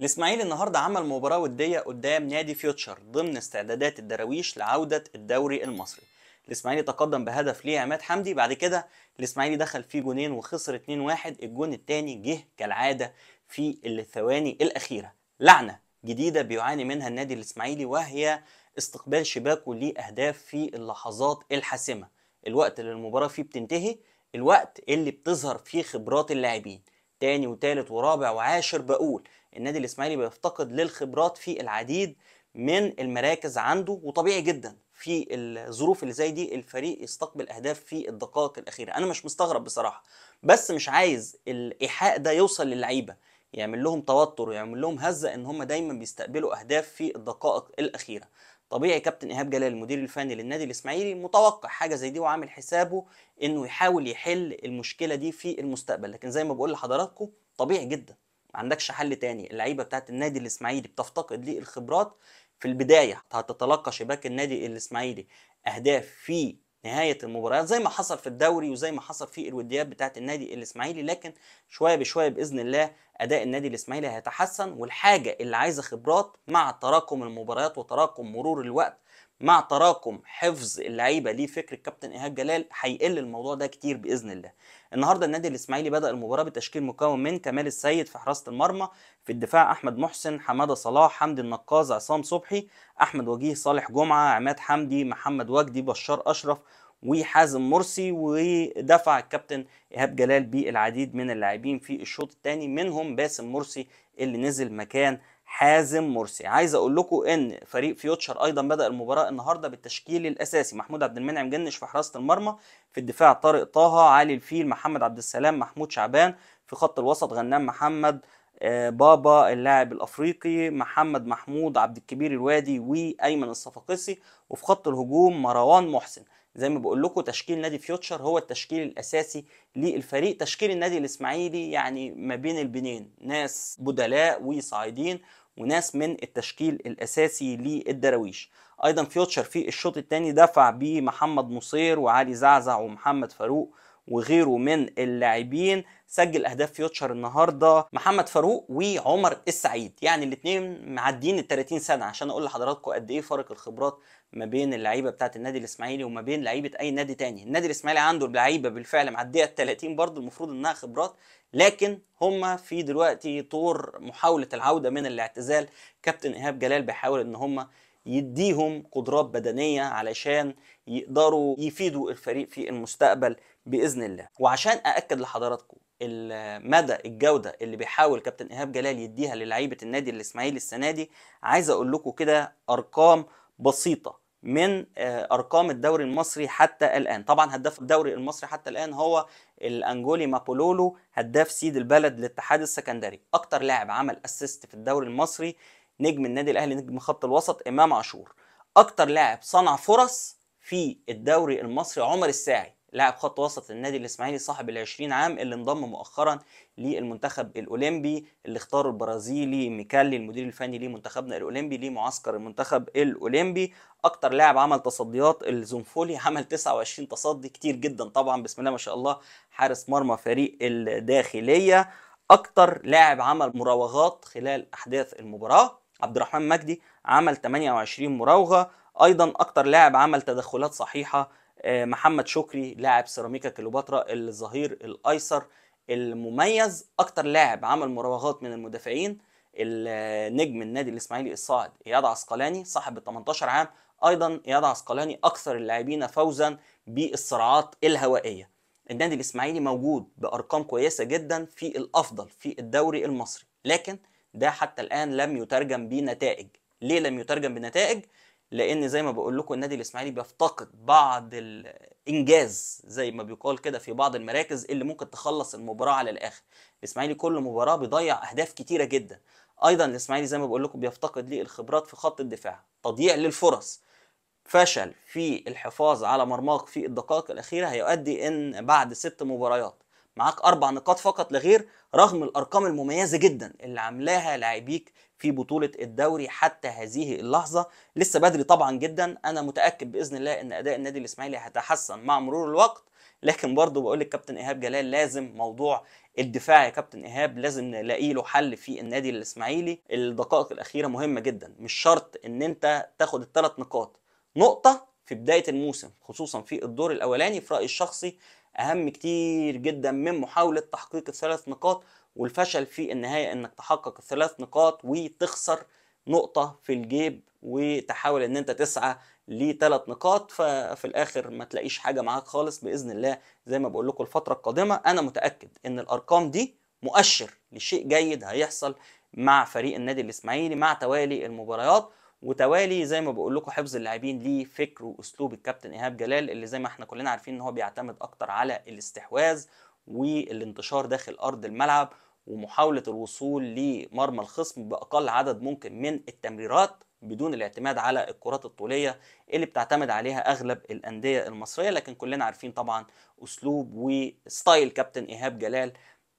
الاسماعيلي النهارده عمل مباراه وديه قدام نادي فيوتشر ضمن استعدادات الدراويش لعوده الدوري المصري الاسماعيلي تقدم بهدف ليه عماد حمدي بعد كده الاسماعيلي دخل فيه جونين وخسر 2-1 الجون الثاني جه كالعاده في الثواني الاخيره لعنه جديده بيعاني منها النادي الاسماعيلي وهي استقبال شباكه لاهداف في اللحظات الحاسمه الوقت اللي المباراه فيه بتنتهي الوقت اللي بتظهر فيه خبرات اللاعبين تاني وتالت ورابع وعاشر بقول النادي الاسماعيلي بيفتقد للخبرات في العديد من المراكز عنده وطبيعي جدا في الظروف اللي زي دي الفريق يستقبل اهداف في الدقائق الاخيره انا مش مستغرب بصراحه بس مش عايز الايحاء ده يوصل للعيبه يعمل لهم توتر ويعمل لهم هزه ان هم دايما بيستقبلوا اهداف في الدقائق الاخيره طبيعي كابتن ايهاب جلال المدير الفني للنادي الاسماعيلي متوقع حاجه زي دي وعامل حسابه انه يحاول يحل المشكله دي في المستقبل لكن زي ما بقول لحضراتكم طبيعي جدا ما عندكش حل تاني اللعيبه بتاعت النادي الاسماعيلي بتفتقد للخبرات في البدايه هتتلقى شباك النادي الاسماعيلي اهداف في نهايه المباريات زي ما حصل في الدوري وزي ما حصل في الوديات بتاعه النادي الاسماعيلي لكن شويه بشويه باذن الله اداء النادي الاسماعيلي هيتحسن والحاجه اللي عايزه خبرات مع تراكم المباريات وتراكم مرور الوقت مع تراكم حفظ اللعيبه فكر الكابتن ايهاب جلال هيقل الموضوع ده كتير باذن الله. النهارده النادي الاسماعيلي بدا المباراه بتشكيل مكون من كمال السيد في حراسه المرمى، في الدفاع احمد محسن، حماده صلاح، حمدي النقاز، عصام صبحي، احمد وجيه، صالح جمعه، عماد حمدي، محمد وجدي، بشار اشرف، وحازم مرسي ودفع الكابتن ايهاب جلال بالعديد من اللاعبين في الشوط الثاني منهم باسم مرسي اللي نزل مكان حازم مرسي عايز اقول لكم ان فريق فيوتشر ايضا بدا المباراه النهارده بالتشكيل الاساسي محمود عبد المنعم جنش في حراسه المرمى في الدفاع طارق طه علي الفيل محمد عبد السلام محمود شعبان في خط الوسط غنام محمد آه، بابا اللاعب الافريقي محمد محمود عبد الكبير الوادي وايمن الصفاقسي وفي خط الهجوم مروان محسن زي ما بقول لكم تشكيل نادي فيوتشر هو التشكيل الاساسي للفريق تشكيل النادي الاسماعيلي يعني ما بين البنين ناس بدلاء وصاعدين وناس من التشكيل الاساسي للدراويش ايضا فيوتشر في الشوط الثاني دفع بيه محمد مصير وعلي زعزع ومحمد فاروق وغيره من اللاعبين سجل اهداف فيوتشر النهارده محمد فاروق وعمر السعيد يعني الاثنين معديين ال 30 سنه عشان اقول لحضراتكم قد ايه فرق الخبرات ما بين اللعيبه بتاعه النادي الاسماعيلي وما بين لعيبه اي نادي تاني النادي الاسماعيلي عنده لعيبه بالفعل معديه ال 30 برضه المفروض انها خبرات لكن هم في دلوقتي طور محاوله العوده من الاعتزال كابتن ايهاب جلال بيحاول ان هم يديهم قدرات بدنية علشان يقدروا يفيدوا الفريق في المستقبل بإذن الله وعشان أأكد لحضراتكم مدى الجودة اللي بيحاول كابتن إيهاب جلال يديها للعيبة النادي الإسماعيلي السنة دي عايز أقول لكم كده أرقام بسيطة من آه، ارقام الدوري المصري حتى الان طبعا هداف الدوري المصري حتى الان هو الانجولي مابولولو هداف سيد البلد للاتحاد السكندري اكتر لاعب عمل اسيست في الدوري المصري نجم النادي الاهلي نجم خط الوسط امام عاشور اكتر لاعب صنع فرص في الدوري المصري عمر الساعي لاعب خط وسط النادي الاسماعيلي صاحب ال20 عام اللي انضم مؤخرا للمنتخب الاولمبي اللي اختاره البرازيلي ميكالي المدير الفني لمنتخبنا الاولمبي لمعسكر المنتخب الاولمبي اكتر لاعب عمل تصديات الزنفولي عمل 29 تصدي كتير جدا طبعا بسم الله ما شاء الله حارس مرمى فريق الداخليه اكتر لاعب عمل مراوغات خلال احداث المباراه عبد الرحمن مجدي عمل 28 مراوغه ايضا اكتر لاعب عمل تدخلات صحيحه آه، محمد شكري لاعب سيراميكا كليوباترا الظهير الايسر المميز اكتر لاعب عمل مراوغات من المدافعين النجم النادي الاسماعيلي الصاعد اياد عسقلاني صاحب ال 18 عام ايضا اياد عسقلاني اكثر اللاعبين فوزا بالصراعات الهوائيه النادي الاسماعيلي موجود بارقام كويسه جدا في الافضل في الدوري المصري لكن ده حتى الان لم يترجم بنتائج ليه لم يترجم بنتائج لان زي ما بقول لكم النادي الاسماعيلي بيفتقد بعض الانجاز زي ما بيقال كده في بعض المراكز اللي ممكن تخلص المباراه على الاخر الاسماعيلي كل مباراه بيضيع اهداف كتيره جدا ايضا الاسماعيلي زي ما بقول لكم بيفتقد ليه الخبرات في خط الدفاع تضييع للفرص فشل في الحفاظ على مرماق في الدقائق الاخيره هيؤدي ان بعد ست مباريات معاك اربع نقاط فقط لغير رغم الارقام المميزه جدا اللي عاملاها لاعبيك في بطوله الدوري حتى هذه اللحظه لسه بدري طبعا جدا انا متاكد باذن الله ان اداء النادي الاسماعيلي هيتحسن مع مرور الوقت لكن برضه بقول كابتن ايهاب جلال لازم موضوع الدفاع يا كابتن ايهاب لازم نلاقي له حل في النادي الاسماعيلي الدقائق الاخيره مهمه جدا مش شرط ان انت تاخد الثلاث نقاط نقطه في بدايه الموسم خصوصا في الدور الاولاني في رايي الشخصي اهم كتير جدا من محاوله تحقيق الثلاث نقاط والفشل في النهايه انك تحقق الثلاث نقاط وتخسر نقطه في الجيب وتحاول ان انت تسعى لثلاث نقاط ففي الاخر ما تلاقيش حاجه معاك خالص باذن الله زي ما بقول لكم الفتره القادمه انا متاكد ان الارقام دي مؤشر لشيء جيد هيحصل مع فريق النادي الاسماعيلي مع توالي المباريات وتوالي زي ما بقول لكم حفظ اللاعبين ليه فكر واسلوب الكابتن ايهاب جلال اللي زي ما احنا كلنا عارفين ان هو بيعتمد اكتر على الاستحواذ والانتشار داخل ارض الملعب ومحاوله الوصول لمرمى الخصم باقل عدد ممكن من التمريرات بدون الاعتماد على الكرات الطوليه اللي بتعتمد عليها اغلب الانديه المصريه لكن كلنا عارفين طبعا اسلوب وستايل كابتن ايهاب جلال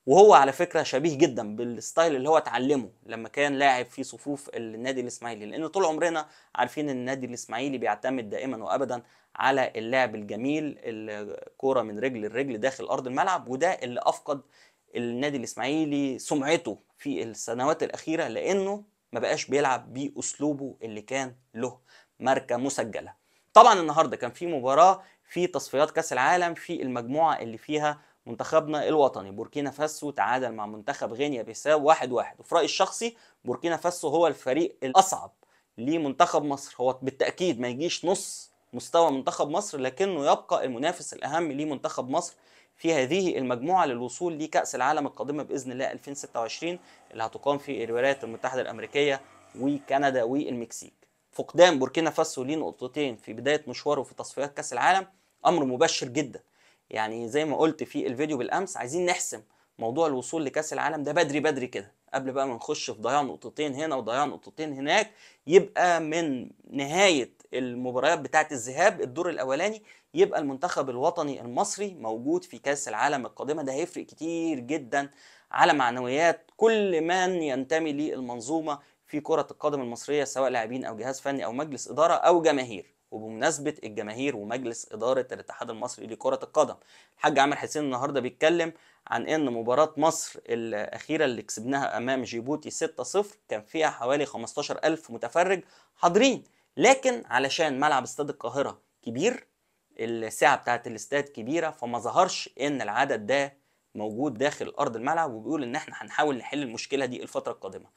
وهو على فكره شبيه جدا بالستايل اللي هو اتعلمه لما كان لاعب في صفوف النادي الاسماعيلي لان طول عمرنا عارفين ان النادي الاسماعيلي بيعتمد دائما وابدا على اللعب الجميل الكوره من رجل لرجل داخل ارض الملعب وده اللي افقد النادي الاسماعيلي سمعته في السنوات الاخيره لانه ما بقاش بيلعب باسلوبه اللي كان له ماركه مسجله طبعا النهارده كان في مباراه في تصفيات كاس العالم في المجموعه اللي فيها منتخبنا الوطني بوركينا فاسو تعادل مع منتخب غينيا بيساو واحد واحد وفي رأيي الشخصي بوركينا فاسو هو الفريق الأصعب لمنتخب مصر هو بالتأكيد ما يجيش نص مستوى منتخب مصر لكنه يبقى المنافس الأهم لمنتخب مصر في هذه المجموعة للوصول لكأس العالم القادمة بإذن الله 2026 اللي هتقام في الولايات المتحدة الأمريكية وكندا والمكسيك فقدان بوركينا فاسو لنقطتين في بداية مشواره في تصفيات كأس العالم أمر مبشر جدا يعني زي ما قلت في الفيديو بالامس عايزين نحسم موضوع الوصول لكاس العالم ده بدري بدري كده قبل بقى ما نخش في ضياع نقطتين هنا وضياع نقطتين هناك يبقى من نهايه المباريات بتاعه الذهاب الدور الاولاني يبقى المنتخب الوطني المصري موجود في كاس العالم القادمه ده هيفرق كتير جدا على معنويات كل من ينتمي للمنظومه في كره القدم المصريه سواء لاعبين او جهاز فني او مجلس اداره او جماهير وبمناسبه الجماهير ومجلس اداره الاتحاد المصري لكره القدم الحاج عامر حسين النهارده بيتكلم عن ان مباراه مصر الاخيره اللي كسبناها امام جيبوتي 6-0 كان فيها حوالي 15000 متفرج حاضرين لكن علشان ملعب استاد القاهره كبير الساعه بتاعه الاستاد كبيره فما ظهرش ان العدد ده موجود داخل ارض الملعب وبيقول ان احنا هنحاول نحل المشكله دي الفتره القادمه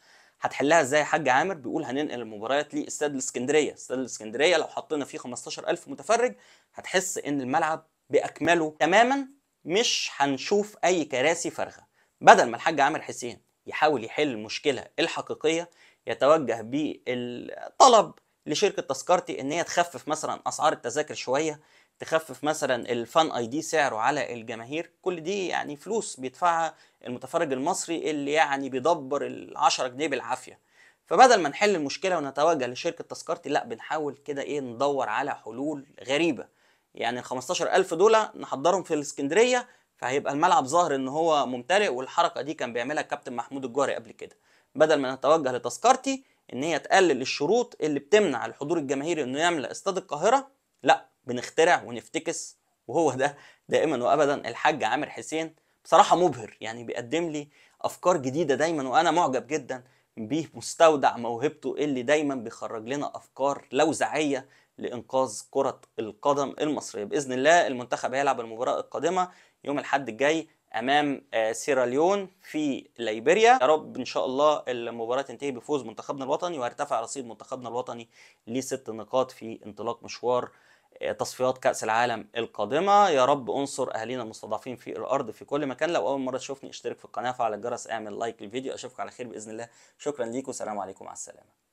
هتحلها ازاي يا حاج عامر بيقول هننقل المباريات لاستاد الاسكندريه استاد الاسكندريه لو حطينا فيه 15000 متفرج هتحس ان الملعب باكمله تماما مش هنشوف اي كراسي فارغه بدل ما الحاج عامر حسين يحاول يحل المشكله الحقيقيه يتوجه بالطلب لشركه تذكرتي ان هي تخفف مثلا اسعار التذاكر شويه تخفف مثلا الفان اي دي سعره على الجماهير كل دي يعني فلوس بيدفعها المتفرج المصري اللي يعني بيدبر ال 10 جنيه بالعافيه فبدل ما نحل المشكله ونتوجه لشركه تذكرتي لا بنحاول كده ايه ندور على حلول غريبه يعني ال 15000 دول نحضرهم في الاسكندريه فهيبقى الملعب ظاهر ان هو ممتلئ والحركه دي كان بيعملها كابتن محمود الجوهري قبل كده بدل ما نتوجه لتذكرتي ان هي تقلل الشروط اللي بتمنع الحضور الجماهيري انه يملا استاد القاهره لا بنخترع ونفتكس وهو ده دائما وابدا الحاج عامر حسين بصراحه مبهر يعني بيقدم لي افكار جديده دايما وانا معجب جدا بيه مستودع موهبته اللي دايما بيخرج لنا افكار لوزعيه لانقاذ كره القدم المصريه باذن الله المنتخب هيلعب المباراه القادمه يوم الاحد الجاي امام آه، سيراليون في ليبيريا يا رب ان شاء الله المباراه تنتهي بفوز منتخبنا الوطني ويرتفع رصيد منتخبنا الوطني لست نقاط في انطلاق مشوار تصفيات كأس العالم القادمة يا رب انصر أهالينا المستضعفين في الأرض في كل مكان لو أول مرة تشوفني اشترك في القناة فعل الجرس اعمل لايك للفيديو أشوفك على خير بإذن الله شكرا ليكم وسلام عليكم مع السلامة